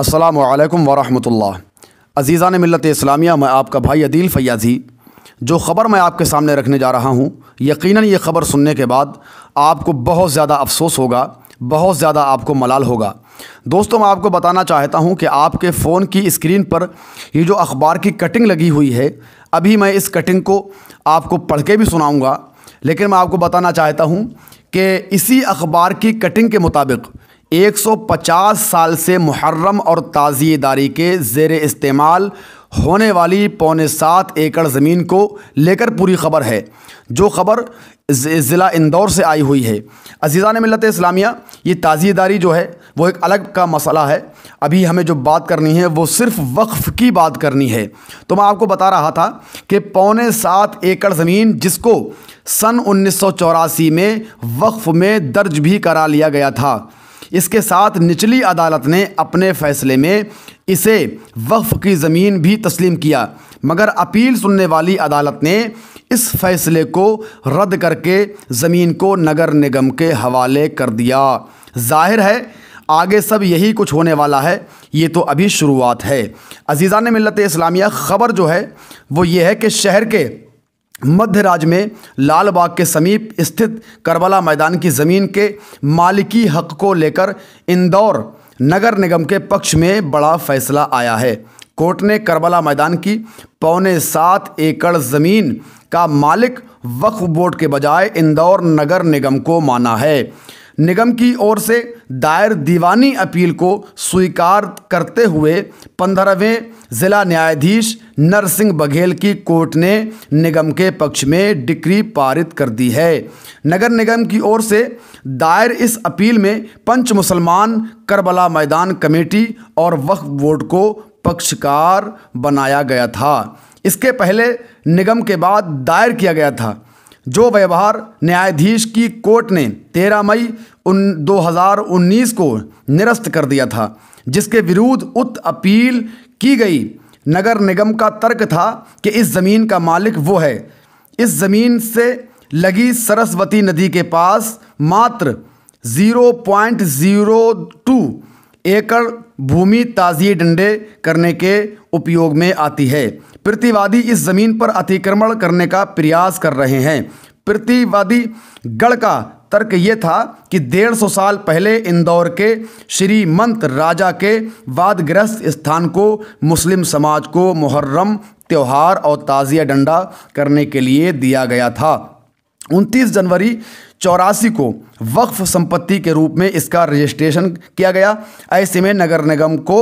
असलकम वरहमल अज़ीज़ा ने मिलत इस्लामिया मैं आपका भाई अदील फ़याज़ी जो ख़बर मैं आपके सामने रखने जा रहा हूँ यकीनन ये ख़बर सुनने के बाद आपको बहुत ज़्यादा अफसोस होगा बहुत ज़्यादा आपको मलाल होगा दोस्तों मैं आपको बताना चाहता हूँ कि आपके फ़ोन की स्क्रीन पर ये जो अखबार की कटिंग लगी हुई है अभी मैं इस कटिंग को आपको पढ़ के भी सुनाऊँगा लेकिन मैं आपको बताना चाहता हूँ कि इसी अखबार की कटिंग के मुताबिक 150 साल से मुहर्रम और ताज़िएदारी के जेर इस्तेमाल होने वाली पौने सात एकड़ ज़मीन को लेकर पूरी खबर है जो खबर ज़िला इंदौर से आई हुई है अजीज़ा ने मिलत इस्लामिया ये ताज़िएदारी जो है वो एक अलग का मसला है अभी हमें जो बात करनी है वो सिर्फ वक्फ़ की बात करनी है तो मैं आपको बता रहा था कि पौने सात एकड़ ज़मीन जिसको सन उन्नीस में वक्फ़ में दर्ज भी करा लिया गया था इसके साथ निचली अदालत ने अपने फैसले में इसे वक्फ की ज़मीन भी तस्लीम किया मगर अपील सुनने वाली अदालत ने इस फैसले को रद्द करके ज़मीन को नगर निगम के हवाले कर दिया जाहिर है आगे सब यही कुछ होने वाला है ये तो अभी शुरुआत है अजीज़ा ने मिलत इस्लामिया ख़बर जो है वो ये है कि शहर के मध्य राज्य में लाल बाग के समीप स्थित करबला मैदान की ज़मीन के मालिकी हक को लेकर इंदौर नगर निगम के पक्ष में बड़ा फैसला आया है कोर्ट ने करबला मैदान की पौने सात एकड़ ज़मीन का मालिक वक्फ बोर्ड के बजाय इंदौर नगर निगम को माना है निगम की ओर से दायर दीवानी अपील को स्वीकार करते हुए पंद्रहवें जिला न्यायाधीश नरसिंह बघेल की कोर्ट ने निगम के पक्ष में डिक्री पारित कर दी है नगर निगम की ओर से दायर इस अपील में पंच मुसलमान करबला मैदान कमेटी और वक्फ बोर्ड को पक्षकार बनाया गया था इसके पहले निगम के बाद दायर किया गया था जो व्यवहार न्यायाधीश की कोर्ट ने 13 मई उन 2019 को निरस्त कर दिया था जिसके विरुद्ध उत्त अपील की गई नगर निगम का तर्क था कि इस ज़मीन का मालिक वो है इस ज़मीन से लगी सरस्वती नदी के पास मात्र ज़ीरो पॉइंट ज़ीरो टू एकड़ भूमि ताजिए डंडे करने के उपयोग में आती है प्रतिवादी इस जमीन पर अतिक्रमण करने का प्रयास कर रहे हैं प्रतिवादी गढ़ का तर्क ये था कि डेढ़ सौ साल पहले इंदौर के श्रीमंत राजा के वादग्रस्त स्थान को मुस्लिम समाज को मुहर्रम त्यौहार और ताज़िया डंडा करने के लिए दिया गया था 29 जनवरी चौरासी को वक्फ संपत्ति के रूप में इसका रजिस्ट्रेशन किया गया ऐसे में नगर निगम को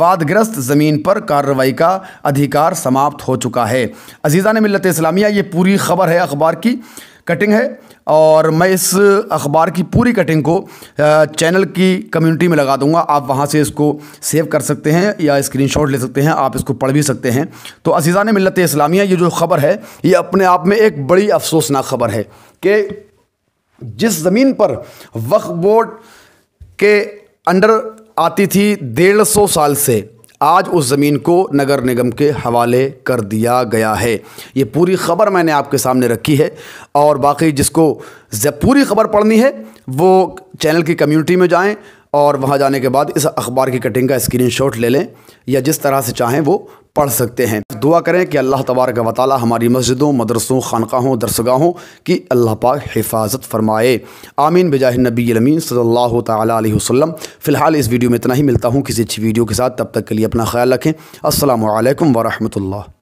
वादग्रस्त ज़मीन पर कार्रवाई का अधिकार समाप्त हो चुका है अजीज़ा ने मिलत इस्लामिया ये पूरी खबर है अखबार की कटिंग है और मैं इस अखबार की पूरी कटिंग को चैनल की कम्युनिटी में लगा दूंगा आप वहाँ से इसको सेव कर सकते हैं या स्क्रीनशॉट ले सकते हैं आप इसको पढ़ भी सकते हैं तो अजीज़ा ने मिलत इस्लामिया ये जो खबर है ये अपने आप में एक बड़ी अफसोसनाक खबर है कि जिस ज़मीन पर वक्फ बोर्ड के अंडर आती थी डेढ़ सौ साल से आज उस ज़मीन को नगर निगम के हवाले कर दिया गया है ये पूरी खबर मैंने आपके सामने रखी है और बाकी जिसको पूरी खबर पढ़नी है वो चैनल की कम्युनिटी में जाएं और वहाँ जाने के बाद इस अखबार की कटिंग का स्क्रीनशॉट ले लें या जिस तरह से चाहें वो पढ़ सकते हैं दुआ करें कि अल्लाह तबारक व ताली हमारी मस्जिदों मदरसों खानकाहों दरसगाहों की अल्लाह पाक हिफाजत फरमाए आमीन बजाह नबी अमीन सल्ला तसलम फ़िलहाल इस वीडियो में इतना ही मिलता हूँ किसी अच्छी वीडियो के साथ तब तक के लिए अपना ख्याल रखें असल वरहमल